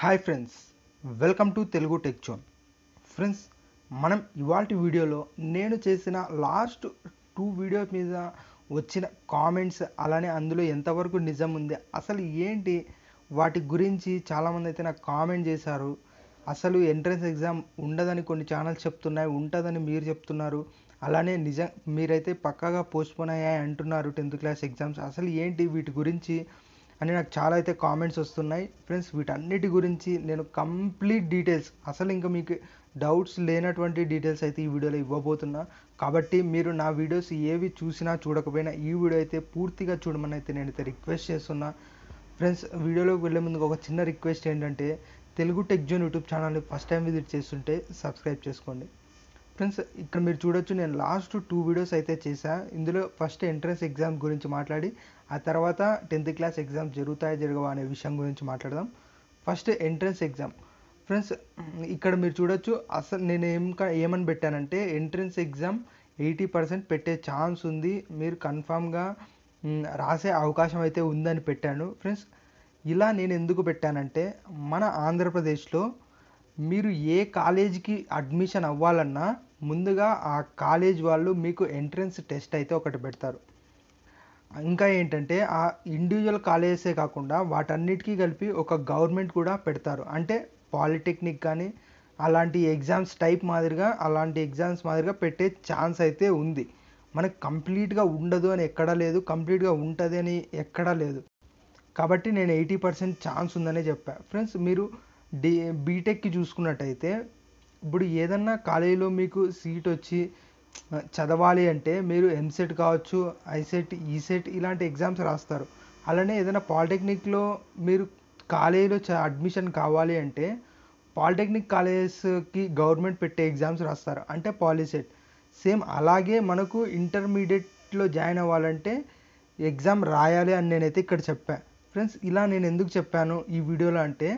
hi friends welcome to Telugu tech zone friends మనం ఇవాటి వీడియోలో నేను చేసిన లాస్ట్ టూ వీడియో మీద వచ్చిన కామెంట్స్ అలానే అందులో ఎంతవరకు నిజం ఉంది అసలు ఏంటి వాటి గురించి చాలామంది అయితే నాకు కామెంట్ చేశారు అసలు ఎంట్రన్స్ ఎగ్జామ్ ఉండదని కొన్ని ఛానల్స్ చెప్తున్నాయి ఉంటుందని మీరు చెప్తున్నారు అలానే నిజం మీరైతే పక్కాగా పోస్ట్పోన్ అయ్యాయి అంటున్నారు టెన్త్ క్లాస్ ఎగ్జామ్స్ అసలు ఏంటి వీటి గురించి అని నాకు చాలా అయితే కామెంట్స్ వస్తున్నాయి ఫ్రెండ్స్ వీటన్నిటి గురించి నేను కంప్లీట్ డీటెయిల్స్ అసలు ఇంకా మీకు డౌట్స్ లేనటువంటి డీటెయిల్స్ అయితే ఈ వీడియోలో ఇవ్వబోతున్నా కాబట్టి మీరు నా వీడియోస్ ఏవి చూసినా చూడకపోయినా ఈ వీడియో అయితే పూర్తిగా చూడమని అయితే నేను అయితే రిక్వెస్ట్ చేస్తున్నా ఫ్రెండ్స్ వీడియోలోకి వెళ్ళే ముందు ఒక చిన్న రిక్వెస్ట్ ఏంటంటే తెలుగు టెక్ జోన్ యూట్యూబ్ ఛానల్ని ఫస్ట్ టైం విజిట్ చేస్తుంటే సబ్స్క్రైబ్ చేసుకోండి ఫ్రెండ్స్ ఇక్కడ మీరు చూడొచ్చు నేను లాస్ట్ టూ వీడియోస్ అయితే చేశాను ఇందులో ఫస్ట్ ఎంట్రన్స్ ఎగ్జామ్ గురించి మాట్లాడి ఆ తర్వాత టెన్త్ క్లాస్ ఎగ్జామ్స్ జరుగుతాయా జరగవా అనే విషయం గురించి మాట్లాడదాం ఫస్ట్ ఎంట్రన్స్ ఎగ్జామ్ ఫ్రెండ్స్ ఇక్కడ మీరు చూడొచ్చు అసలు నేను ఏం ఏమని పెట్టానంటే ఎంట్రన్స్ ఎగ్జామ్ ఎయిటీ పర్సెంట్ పెట్టే ఛాన్స్ ఉంది మీరు కన్ఫామ్గా రాసే అవకాశం అయితే ఉందని పెట్టాను ఫ్రెండ్స్ ఇలా నేను ఎందుకు పెట్టానంటే మన ఆంధ్రప్రదేశ్లో మీరు ఏ కాలేజీకి అడ్మిషన్ అవ్వాలన్నా ముందుగా ఆ కాలేజ్ వాళ్ళు మీకు ఎంట్రన్స్ టెస్ట్ అయితే ఒకటి పెడతారు ఇంకా ఏంటంటే ఆ ఇండివిజువల్ కాలేజెసే కాకుండా వాటన్నిటికీ కలిపి ఒక గవర్నమెంట్ కూడా పెడతారు అంటే పాలిటెక్నిక్ కానీ అలాంటి ఎగ్జామ్స్ టైప్ మాదిరిగా అలాంటి ఎగ్జామ్స్ మాదిరిగా పెట్టే ఛాన్స్ అయితే ఉంది మనకు కంప్లీట్గా ఉండదు అని ఎక్కడా లేదు కంప్లీట్గా ఉంటుంది అని ఎక్కడా లేదు కాబట్టి నేను ఎయిటీ పర్సెంట్ ఛాన్స్ ఉందనే చెప్పాను ఫ్రెండ్స్ మీరు డి బీటెక్కి చూసుకున్నట్టయితే ఇప్పుడు ఏదన్నా కాలేజీలో మీకు సీట్ వచ్చి చదవాలి అంటే మీరు ఎంసెట్ కావచ్చు ఐసెట్ ఈసెట్ e ఇలాంటి ఎగ్జామ్స్ రాస్తారు అలానే ఏదైనా పాలిటెక్నిక్లో మీరు కాలేజీలో అడ్మిషన్ కావాలి అంటే పాలిటెక్నిక్ కాలేజెస్కి గవర్నమెంట్ పెట్టే ఎగ్జామ్స్ రాస్తారు అంటే పాలిసెట్ సేమ్ అలాగే మనకు ఇంటర్మీడియట్లో జాయిన్ అవ్వాలంటే ఎగ్జామ్ రాయాలి అని నేనైతే ఇక్కడ చెప్పాను ఫ్రెండ్స్ ఇలా నేను ఎందుకు చెప్పాను ఈ వీడియోలో అంటే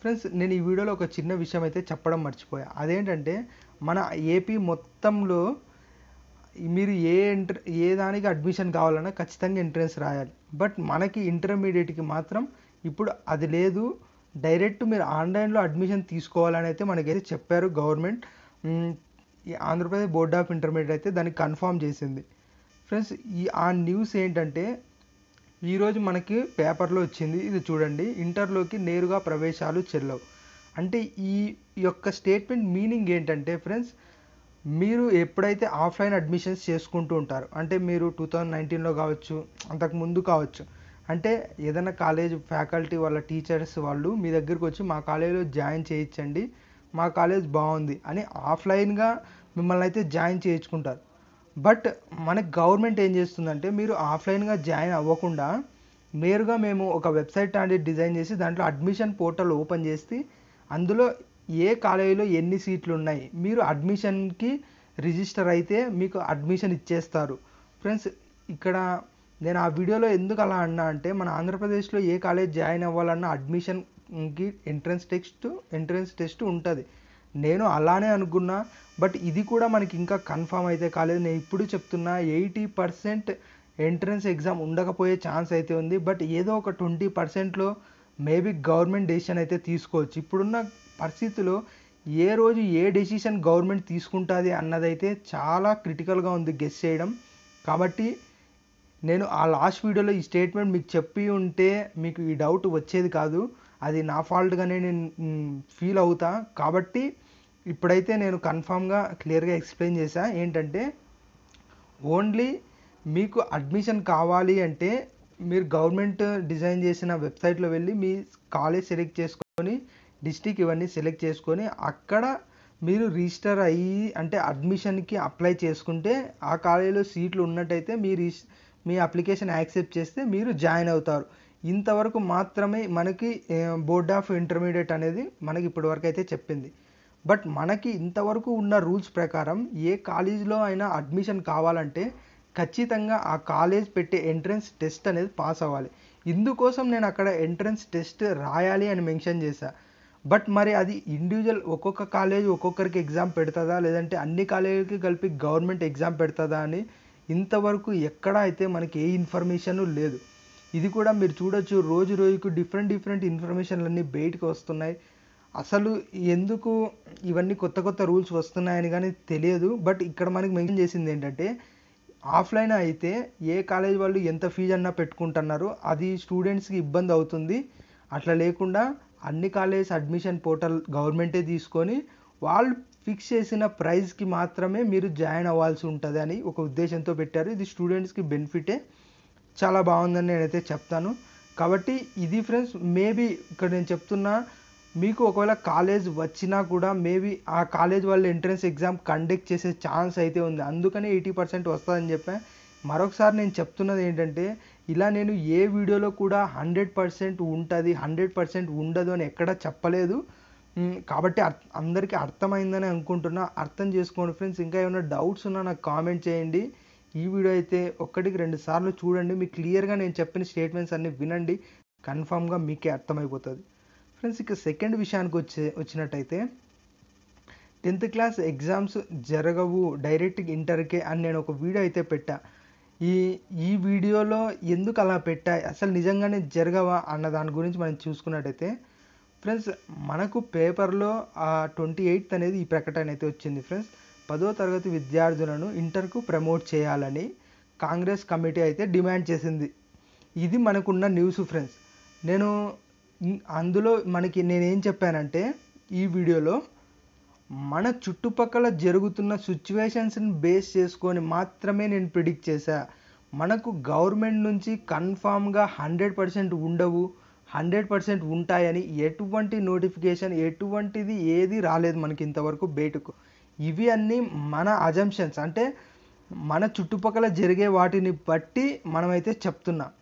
ఫ్రెండ్స్ నేను ఈ వీడియోలో ఒక చిన్న విషయం అయితే చెప్పడం మర్చిపోయా అదేంటంటే మన ఏపీ మొత్తంలో మీరు ఏ ఎంట్ర ఏ దానికి అడ్మిషన్ కావాలన్నా ఖచ్చితంగా ఎంట్రన్స్ రాయాలి బట్ మనకి ఇంటర్మీడియట్కి మాత్రం ఇప్పుడు అది లేదు డైరెక్ట్ మీరు ఆన్లైన్లో అడ్మిషన్ తీసుకోవాలని అయితే మనకైతే చెప్పారు గవర్నమెంట్ ఈ ఆంధ్రప్రదేశ్ బోర్డ్ ఆఫ్ ఇంటర్మీడియట్ అయితే దాన్ని కన్ఫామ్ చేసింది ఫ్రెండ్స్ ఈ ఆ న్యూస్ ఏంటంటే ఈరోజు మనకి పేపర్లో వచ్చింది ఇది చూడండి ఇంటర్లోకి నేరుగా ప్రవేశాలు చెల్లవు అంటే ఈ యొక్క స్టేట్మెంట్ మీనింగ్ ఏంటంటే ఫ్రెండ్స్ మీరు ఎప్పుడైతే ఆఫ్లైన్ అడ్మిషన్స్ చేసుకుంటూ ఉంటారు అంటే మీరు టూ థౌజండ్ నైన్టీన్లో కావచ్చు అంతకు ముందు కావచ్చు అంటే ఏదైనా కాలేజ్ ఫ్యాకల్టీ వాళ్ళ టీచర్స్ వాళ్ళు మీ దగ్గరికి వచ్చి మా కాలేజీలో జాయిన్ చేయించండి మా కాలేజ్ బాగుంది అని ఆఫ్లైన్గా మిమ్మల్ని అయితే జాయిన్ చేయించుకుంటారు బట్ మనకి గవర్నమెంట్ ఏం చేస్తుందంటే మీరు ఆఫ్లైన్గా జాయిన్ అవ్వకుండా నేరుగా మేము ఒక వెబ్సైట్ అనేది డిజైన్ చేసి దాంట్లో అడ్మిషన్ పోర్టల్ ఓపెన్ చేసి అందులో ఏ కాలేజీలో ఎన్ని సీట్లు ఉన్నాయి మీరు అడ్మిషన్కి రిజిస్టర్ అయితే మీకు అడ్మిషన్ ఇచ్చేస్తారు ఫ్రెండ్స్ ఇక్కడ నేను ఆ వీడియోలో ఎందుకు అలా అన్నా అంటే మన ఆంధ్రప్రదేశ్లో ఏ కాలేజ్ జాయిన్ అవ్వాలన్నా అడ్మిషన్కి ఎంట్రన్స్ టెస్ట్ ఎంట్రన్స్ టెస్ట్ ఉంటుంది నేను అలానే అనుకున్నా బట్ ఇది కూడా మనకి ఇంకా కన్ఫామ్ అయితే కాలేదు నేను ఇప్పుడు చెప్తున్నా ఎయిటీ పర్సెంట్ ఎంట్రన్స్ ఎగ్జామ్ ఉండకపోయే ఛాన్స్ అయితే ఉంది బట్ ఏదో ఒక ట్వంటీ పర్సెంట్లో మేబీ గవర్నమెంట్ డెసిషన్ అయితే తీసుకోవచ్చు ఇప్పుడున్న పరిస్థితుల్లో ఏ రోజు ఏ డెసిషన్ గవర్నమెంట్ తీసుకుంటుంది అన్నదైతే చాలా క్రిటికల్గా ఉంది గెస్ చేయడం కాబట్టి నేను ఆ లాస్ట్ వీడియోలో ఈ స్టేట్మెంట్ మీకు చెప్పి ఉంటే మీకు ఈ డౌట్ వచ్చేది కాదు అది నా ఫాల్ట్గానే నేను ఫీల్ అవుతా కాబట్టి ఇప్పుడైతే నేను కన్ఫామ్గా క్లియర్గా ఎక్స్ప్లెయిన్ చేశా ఏంటంటే ఓన్లీ మీకు అడ్మిషన్ కావాలి అంటే మీరు గవర్నమెంట్ డిజైన్ చేసిన వెబ్సైట్లో వెళ్ళి మీ కాలేజ్ సెలెక్ట్ చేసుకొని డిస్టిక్ ఇవన్నీ సెలెక్ట్ చేసుకొని అక్కడ మీరు రిజిస్టర్ అయ్యి అంటే అడ్మిషన్కి అప్లై చేసుకుంటే ఆ కాలేజీలో సీట్లు ఉన్నట్టయితే మీ మీ అప్లికేషన్ యాక్సెప్ట్ చేస్తే మీరు జాయిన్ అవుతారు ఇంతవరకు మాత్రమే మనకి బోర్డ్ ఆఫ్ ఇంటర్మీడియట్ అనేది మనకి ఇప్పటివరకు అయితే చెప్పింది బట్ మనకి ఇంతవరకు ఉన్న రూల్స్ ప్రకారం ఏ కాలేజీలో అయినా అడ్మిషన్ కావాలంటే ఖచ్చితంగా ఆ కాలేజ్ పెట్టే ఎంట్రన్స్ టెస్ట్ అనేది పాస్ అవ్వాలి ఇందుకోసం నేను అక్కడ ఎంట్రన్స్ టెస్ట్ రాయాలి అని మెన్షన్ చేశాను బట్ మరి అది ఇండివిజువల్ ఒక్కొక్క కాలేజ్ ఒక్కొక్కరికి ఎగ్జామ్ పెడుతుందా లేదంటే అన్ని కాలేజీలకి కలిపి గవర్నమెంట్ ఎగ్జామ్ పెడుతుందా అని ఇంతవరకు ఎక్కడ అయితే మనకి ఏ ఇన్ఫర్మేషన్ లేదు ఇది కూడా మీరు చూడొచ్చు రోజు రోజుకు డిఫరెంట్ డిఫరెంట్ ఇన్ఫర్మేషన్లన్నీ బయటకు వస్తున్నాయి అసలు ఎందుకు ఇవన్నీ కొత్త కొత్త రూల్స్ వస్తున్నాయని కానీ తెలియదు బట్ ఇక్కడ మనకి మెన్షన్ చేసింది ఏంటంటే ఆఫ్లైన్ అయితే ఏ కాలేజ్ వాళ్ళు ఎంత ఫీజు అన్నా పెట్టుకుంటున్నారు అది స్టూడెంట్స్కి ఇబ్బంది అవుతుంది అట్లా లేకుండా అన్ని కాలేజ్ అడ్మిషన్ పోర్టల్ గవర్నమెంటే తీసుకొని వాళ్ళు ఫిక్స్ చేసిన ప్రైస్కి మాత్రమే మీరు జాయిన్ అవ్వాల్సి ఉంటుంది అని ఒక ఉద్దేశంతో పెట్టారు ఇది స్టూడెంట్స్కి బెనిఫిటే చాలా బాగుందని నేనైతే చెప్తాను కాబట్టి ఇది ఫ్రెండ్స్ మేబీ ఇక్కడ నేను చెప్తున్న మీకు ఒకవేళ కాలేజ్ వచ్చినా కూడా మేబీ ఆ కాలేజ్ వాళ్ళు ఎంట్రన్స్ ఎగ్జామ్ కండక్ట్ చేసే ఛాన్స్ అయితే ఉంది అందుకనే ఎయిటీ పర్సెంట్ వస్తుందని చెప్పాను మరొకసారి నేను చెప్తున్నది ఏంటంటే ఇలా నేను ఏ వీడియోలో కూడా హండ్రెడ్ పర్సెంట్ ఉంటుంది హండ్రెడ్ పర్సెంట్ ఉండదు అని ఎక్కడ చెప్పలేదు కాబట్టి అందరికీ అర్థమైందని అనుకుంటున్నా అర్థం చేసుకోండి ఫ్రెండ్స్ ఇంకా ఏమైనా డౌట్స్ ఉన్నా నాకు కామెంట్ చేయండి ఈ వీడియో అయితే ఒక్కటికి రెండు సార్లు చూడండి మీకు క్లియర్గా నేను చెప్పిన స్టేట్మెంట్స్ అన్నీ వినండి కన్ఫామ్గా మీకే అర్థమైపోతుంది ఫ్రెండ్స్ ఇక సెకండ్ విషయానికి వచ్చే వచ్చినట్టయితే టెన్త్ క్లాస్ ఎగ్జామ్స్ జరగవు డైరెక్ట్గా ఇంటర్కే అని నేను ఒక వీడియో అయితే పెట్టా ఈ ఈ వీడియోలో ఎందుకు అలా పెట్టా అసలు నిజంగానే జరగవా అన్న దాని గురించి మనం చూసుకున్నట్టయితే ఫ్రెండ్స్ మనకు పేపర్లో ఆ ట్వంటీ ఎయిత్ అనేది ఈ ప్రకటన అయితే వచ్చింది ఫ్రెండ్స్ పదో తరగతి విద్యార్థులను ఇంటర్కు ప్రమోట్ చేయాలని కాంగ్రెస్ కమిటీ అయితే డిమాండ్ చేసింది ఇది మనకున్న న్యూస్ ఫ్రెండ్స్ నేను అందులో మనకి నేనేం చెప్పానంటే ఈ వీడియోలో మన చుట్టుపక్కల జరుగుతున్న సిచ్యువేషన్స్ని బేస్ చేసుకొని మాత్రమే నేను ప్రిడిక్ట్ చేశా మనకు గవర్నమెంట్ నుంచి కన్ఫామ్గా హండ్రెడ్ పర్సెంట్ ఉండవు హండ్రెడ్ పర్సెంట్ ఉంటాయని ఎటువంటి నోటిఫికేషన్ ఎటువంటిది ఏది రాలేదు మనకి ఇంతవరకు బయటకు ఇవి అన్నీ మన అజంప్షన్స్ అంటే మన చుట్టుపక్కల జరిగే వాటిని బట్టి మనమైతే చెప్తున్నాం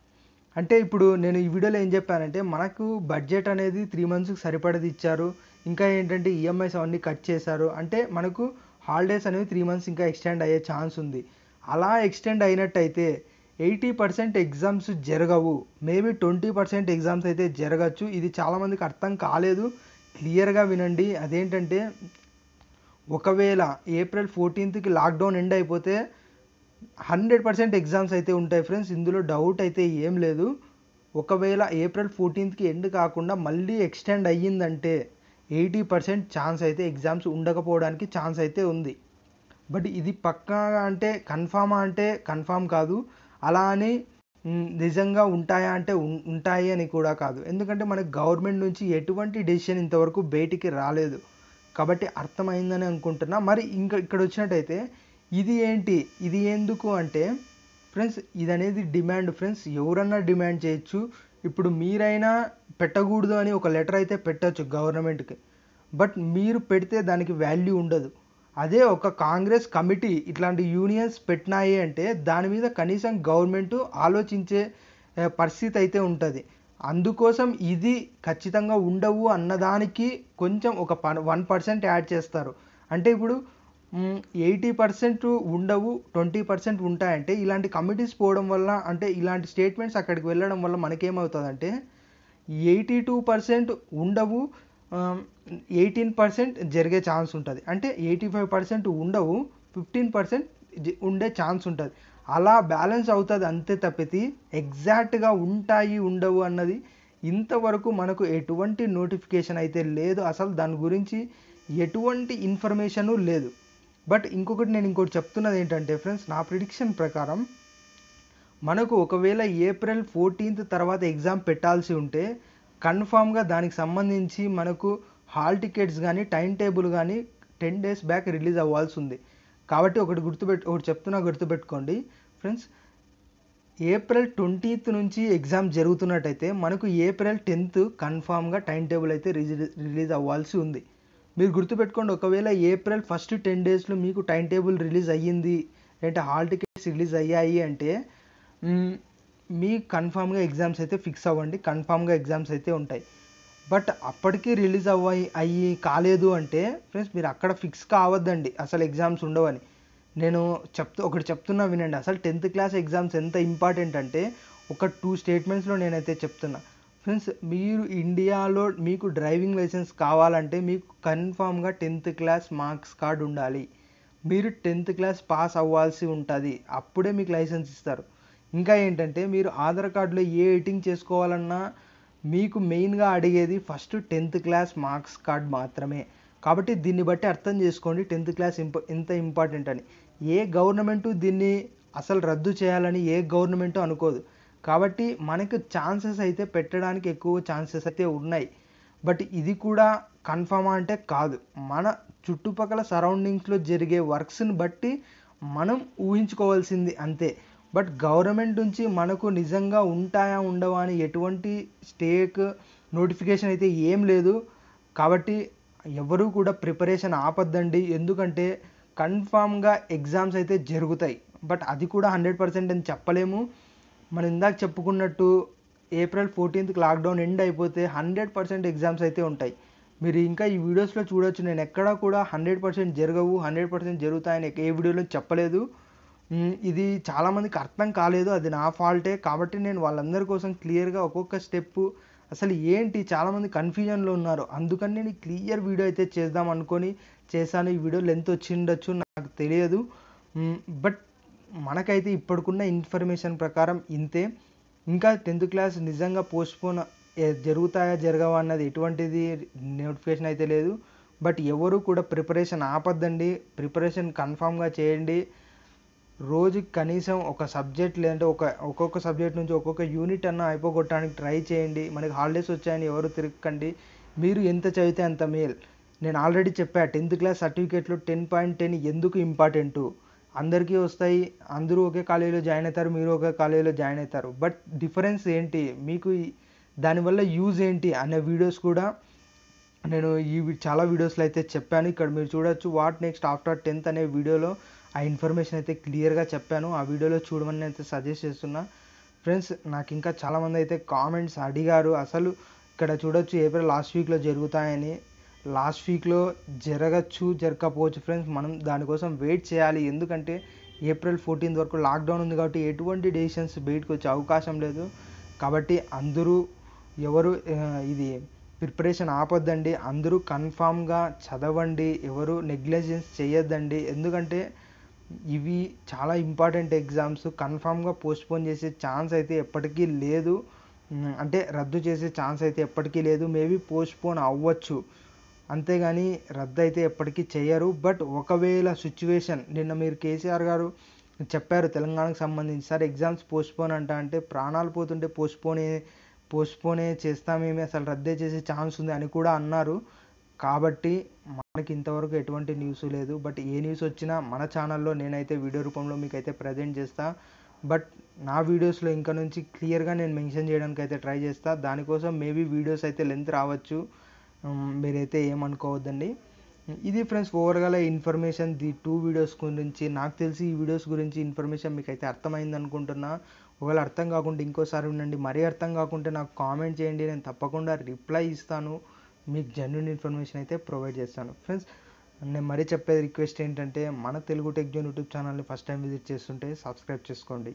అంటే ఇప్పుడు నేను ఈ వీడియోలో ఏం చెప్పానంటే మనకు బడ్జెట్ అనేది త్రీ మంత్స్కి సరిపడది ఇచ్చారు ఇంకా ఏంటంటే ఈఎంఐస్ e అవన్నీ కట్ చేశారు అంటే మనకు హాలిడేస్ అనేవి త్రీ మంత్స్ ఇంకా ఎక్స్టెండ్ అయ్యే ఛాన్స్ ఉంది అలా ఎక్స్టెండ్ అయినట్టయితే ఎయిటీ పర్సెంట్ ఎగ్జామ్స్ జరగవు మేబీ ట్వంటీ పర్సెంట్ ఎగ్జామ్స్ అయితే జరగచ్చు ఇది చాలామందికి అర్థం కాలేదు క్లియర్గా వినండి అదేంటంటే ఒకవేళ ఏప్రిల్ ఫోర్టీన్త్కి లాక్డౌన్ ఎండ్ అయిపోతే హండ్రెడ్ పర్సెంట్ ఎగ్జామ్స్ అయితే ఉంటాయి ఫ్రెండ్స్ ఇందులో డౌట్ అయితే ఏం లేదు ఒకవేళ ఏప్రిల్ ఫోర్టీన్త్కి ఎండ్ కాకుండా మళ్ళీ ఎక్స్టెండ్ అయ్యిందంటే ఎయిటీ పర్సెంట్ ఛాన్స్ అయితే ఎగ్జామ్స్ ఉండకపోవడానికి ఛాన్స్ అయితే ఉంది బట్ ఇది పక్కా అంటే కన్ఫామా అంటే కన్ఫామ్ కాదు అలా అని నిజంగా ఉంటాయా అంటే ఉంటాయి అని కూడా కాదు ఎందుకంటే మనకి గవర్నమెంట్ నుంచి ఎటువంటి డెసిషన్ ఇంతవరకు బయటికి రాలేదు కాబట్టి అర్థమైందని అనుకుంటున్నా మరి ఇంకా ఇక్కడ వచ్చినట్టయితే ఇది ఏంటి ఇది ఎందుకు అంటే ఫ్రెండ్స్ ఇది అనేది డిమాండ్ ఫ్రెండ్స్ ఎవరన్నా డిమాండ్ చేయొచ్చు ఇప్పుడు మీరైనా పెట్టకూడదు అని ఒక లెటర్ అయితే పెట్టచ్చు గవర్నమెంట్కి బట్ మీరు పెడితే దానికి వాల్యూ ఉండదు అదే ఒక కాంగ్రెస్ కమిటీ ఇట్లాంటి యూనియన్స్ పెట్టినాయి అంటే దాని మీద కనీసం గవర్నమెంట్ ఆలోచించే పరిస్థితి అయితే ఉంటుంది అందుకోసం ఇది ఖచ్చితంగా ఉండవు అన్నదానికి కొంచెం ఒక వన్ పర్సెంట్ యాడ్ చేస్తారు అంటే ఇప్పుడు ఎయిటీ పర్సెంట్ ఉండవు ట్వంటీ పర్సెంట్ ఉంటాయంటే ఇలాంటి కమిటీస్ పోవడం వల్ల అంటే ఇలాంటి స్టేట్మెంట్స్ అక్కడికి వెళ్ళడం వల్ల మనకేమవుతుంది అంటే ఎయిటీ టూ పర్సెంట్ ఉండవు ఎయిటీన్ పర్సెంట్ జరిగే ఛాన్స్ ఉంటుంది అంటే ఎయిటీ ఫైవ్ పర్సెంట్ ఉండవు ఫిఫ్టీన్ పర్సెంట్ ఉండే ఛాన్స్ ఉంటుంది అలా బ్యాలెన్స్ అవుతుంది అంతే తప్పితే ఎగ్జాక్ట్గా ఉంటాయి ఉండవు అన్నది ఇంతవరకు మనకు ఎటువంటి నోటిఫికేషన్ అయితే లేదు అసలు దాని గురించి ఎటువంటి ఇన్ఫర్మేషను లేదు బట్ ఇంకొకటి నేను ఇంకోటి చెప్తున్నది ఏంటంటే ఫ్రెండ్స్ నా ప్రిడిక్షన్ ప్రకారం మనకు ఒకవేళ ఏప్రిల్ ఫోర్టీన్త్ తర్వాత ఎగ్జామ్ పెట్టాల్సి ఉంటే కన్ఫామ్గా దానికి సంబంధించి మనకు హాల్ టికెట్స్ కానీ టైం టేబుల్ కానీ టెన్ డేస్ బ్యాక్ రిలీజ్ అవ్వాల్సి ఉంది కాబట్టి ఒకటి గుర్తుపెట్టు ఒకటి చెప్తున్నా గుర్తుపెట్టుకోండి ఫ్రెండ్స్ ఏప్రిల్ ట్వంటీత్ నుంచి ఎగ్జామ్ జరుగుతున్నట్టయితే మనకు ఏప్రిల్ టెన్త్ కన్ఫామ్గా టైం టేబుల్ అయితే రిలీజ్ అవ్వాల్సి ఉంది మీరు గుర్తుపెట్టుకోండి ఒకవేళ ఏప్రిల్ ఫస్ట్ టెన్ డేస్లో మీకు టైం టేబుల్ రిలీజ్ అయ్యింది లేదంటే హాల్ టికెట్స్ రిలీజ్ అయ్యాయి అంటే మీ కన్ఫామ్గా ఎగ్జామ్స్ అయితే ఫిక్స్ అవ్వండి కన్ఫామ్గా ఎగ్జామ్స్ అయితే ఉంటాయి బట్ అప్పటికీ రిలీజ్ అవ్వాయి అయ్యి కాలేదు అంటే ఫ్రెండ్స్ మీరు అక్కడ ఫిక్స్ కావద్దండి అసలు ఎగ్జామ్స్ ఉండవని నేను చెప్తూ ఒకటి చెప్తున్నా వినండి అసలు టెన్త్ క్లాస్ ఎగ్జామ్స్ ఎంత ఇంపార్టెంట్ అంటే ఒక టూ స్టేట్మెంట్స్లో నేనైతే చెప్తున్నా ఫ్రెండ్స్ మీరు ఇండియాలో మీకు డ్రైవింగ్ లైసెన్స్ కావాలంటే మీకు కన్ఫామ్గా టెన్త్ క్లాస్ మార్క్స్ కార్డ్ ఉండాలి మీరు టెన్త్ క్లాస్ పాస్ అవ్వాల్సి ఉంటుంది అప్పుడే మీకు లైసెన్స్ ఇస్తారు ఇంకా ఏంటంటే మీరు ఆధార్ కార్డులో ఏ ఎడిటింగ్ చేసుకోవాలన్నా మీకు మెయిన్గా అడిగేది first tenth class marks card మాత్రమే కాబట్టి దీన్ని బట్టి అర్థం చేసుకోండి టెన్త్ క్లాస్ ఇంప ఎంత ఇంపార్టెంట్ అని ఏ గవర్నమెంటు దీన్ని అసలు రద్దు చేయాలని ఏ గవర్నమెంటు అనుకోదు కాబట్టి మనకు ఛాన్సెస్ అయితే పెట్టడానికి ఎక్కువ ఛాన్సెస్ అయితే ఉన్నాయి బట్ ఇది కూడా కన్ఫామ్ అంటే కాదు మన చుట్టుపక్కల సరౌండింగ్స్లో జరిగే వర్క్స్ని బట్టి మనం ఊహించుకోవాల్సింది అంతే బట్ గవర్నమెంట్ నుంచి మనకు నిజంగా ఉంటాయా ఉండవా అని ఎటువంటి స్టేక్ నోటిఫికేషన్ అయితే ఏం లేదు కాబట్టి ఎవరు కూడా ప్రిపరేషన్ ఆపద్దండి ఎందుకంటే కన్ఫామ్గా ఎగ్జామ్స్ అయితే జరుగుతాయి బట్ అది కూడా హండ్రెడ్ పర్సెంట్ అని చెప్పలేము మనం ఇందాక చెప్పుకున్నట్టు ఏప్రిల్ ఫోర్టీన్త్కి లాక్డౌన్ ఎండ్ అయిపోతే హండ్రెడ్ పర్సెంట్ ఎగ్జామ్స్ అయితే ఉంటాయి మీరు ఇంకా ఈ వీడియోస్లో చూడవచ్చు నేను ఎక్కడా కూడా హండ్రెడ్ పర్సెంట్ జరగవు హండ్రెడ్ పర్సెంట్ జరుగుతాయని ఏ వీడియోలో చెప్పలేదు ఇది చాలామందికి అర్థం కాలేదు అది నా ఫాల్టే కాబట్టి నేను వాళ్ళందరి కోసం క్లియర్గా ఒక్కొక్క స్టెప్ అసలు ఏంటి చాలామంది కన్ఫ్యూజన్లో ఉన్నారు అందుకని నేను క్లియర్ వీడియో అయితే చేద్దాం అనుకొని చేశాను ఈ వీడియో లెంత్ వచ్చిండొచ్చు నాకు తెలియదు బట్ మనకైతే ఇప్పటికున్న ఇన్ఫర్మేషన్ ప్రకారం ఇంతే ఇంకా టెన్త్ క్లాస్ నిజంగా పోస్ట్పోన్ జరుగుతాయా జరగవా అన్నది ఎటువంటిది నోటిఫికేషన్ అయితే లేదు బట్ ఎవరు కూడా ప్రిపరేషన్ ఆపద్దండి ప్రిపరేషన్ కన్ఫామ్గా చేయండి రోజు కనీసం ఒక సబ్జెక్ట్ లేదంటే ఒక ఒక్కొక్క సబ్జెక్ట్ నుంచి ఒక్కొక్క యూనిట్ అన్న అయిపోగొట్టడానికి ట్రై చేయండి మనకి హాలిడేస్ వచ్చాయని ఎవరు తిరగకండి మీరు ఎంత చదివితే అంత మేల్ నేను ఆల్రెడీ చెప్పా టెన్త్ క్లాస్ సర్టిఫికేట్లో టెన్ పాయింట్ టెన్ ఎందుకు ఇంపార్టెంటు అందరికీ వస్తాయి అందరూ ఒకే కాలేజీలో జాయిన్ అవుతారు మీరు ఒకే కాలేజీలో జాయిన్ అవుతారు బట్ డిఫరెన్స్ ఏంటి మీకు దానివల్ల యూజ్ ఏంటి అనే వీడియోస్ కూడా నేను ఈ చాలా వీడియోస్లో అయితే చెప్పాను ఇక్కడ మీరు చూడొచ్చు వాట్ నెక్స్ట్ ఆఫ్టర్ టెన్త్ అనే వీడియోలో ఆ ఇన్ఫర్మేషన్ అయితే క్లియర్గా చెప్పాను ఆ వీడియోలో చూడమని అయితే సజెస్ట్ చేస్తున్నా ఫ్రెండ్స్ నాకు ఇంకా చాలామంది అయితే కామెంట్స్ అడిగారు అసలు ఇక్కడ చూడొచ్చు ఏప్రిల్ లాస్ట్ వీక్లో జరుగుతాయని లాస్ట్ వీక్లో జరగచ్చు జరగకపోవచ్చు ఫ్రెండ్స్ మనం దానికోసం వెయిట్ చేయాలి ఎందుకంటే ఏప్రిల్ ఫోర్టీన్త్ వరకు లాక్డౌన్ ఉంది కాబట్టి ఎటువంటి డెసిషన్స్ బయటకు వచ్చే అవకాశం లేదు కాబట్టి అందరూ ఎవరు ఇది ప్రిపరేషన్ ఆపొద్దండి అందరూ కన్ఫామ్గా చదవండి ఎవరు నెగ్లెజెన్స్ చేయొద్దండి ఎందుకంటే ఇవి చాలా ఇంపార్టెంట్ ఎగ్జామ్స్ కన్ఫామ్గా పోస్ట్పోన్ చేసే ఛాన్స్ అయితే ఎప్పటికీ లేదు అంటే రద్దు చేసే ఛాన్స్ అయితే ఎప్పటికీ లేదు మేబీ పోస్ట్పోన్ అవ్వచ్చు అంతేగాని రద్దు అయితే ఎప్పటికీ చేయరు బట్ ఒకవేళ సిచ్యువేషన్ నిన్న మీరు కేసీఆర్ గారు చెప్పారు తెలంగాణకు సంబంధించి సార్ ఎగ్జామ్స్ పోస్ట్పోన్ అంట అంటే ప్రాణాలు పోతుంటే పోస్ట్పోనే పోస్ట్పోనే చేస్తామేమి అసలు రద్దే చేసే ఛాన్స్ ఉంది అని కూడా అన్నారు కాబట్టి మనకి ఇంతవరకు ఎటువంటి న్యూస్ లేదు బట్ ఏ న్యూస్ వచ్చినా మన ఛానల్లో నేనైతే వీడియో రూపంలో మీకైతే ప్రజెంట్ చేస్తా బట్ నా వీడియోస్లో ఇంకా నుంచి క్లియర్గా నేను మెన్షన్ చేయడానికి అయితే ట్రై చేస్తా దానికోసం మేబీ వీడియోస్ అయితే లెంత్ రావచ్చు మీరైతే ఏమనుకోవద్దండి ఇది ఫ్రెండ్స్ ఓవరాల్ ఇన్ఫర్మేషన్ ది టూ వీడియోస్ గురించి నాకు తెలిసి ఈ వీడియోస్ గురించి ఇన్ఫర్మేషన్ మీకు అయితే అర్థమైంది అనుకుంటున్నా ఒకవేళ అర్థం కాకుండా ఇంకోసారి ఉండండి మరీ అర్థం కాకుంటే నాకు కామెంట్ చేయండి నేను తప్పకుండా రిప్లై ఇస్తాను మీకు జన్యున్ ఇన్ఫర్మేషన్ అయితే ప్రొవైడ్ చేస్తాను ఫ్రెండ్స్ నేను మరీ చెప్పేది రిక్వెస్ట్ ఏంటంటే మన తెలుగు టెక్ జోన్ యూట్యూబ్ ఛానల్ని ఫస్ట్ టైం విజిట్ చేస్తుంటే సబ్స్క్రైబ్ చేసుకోండి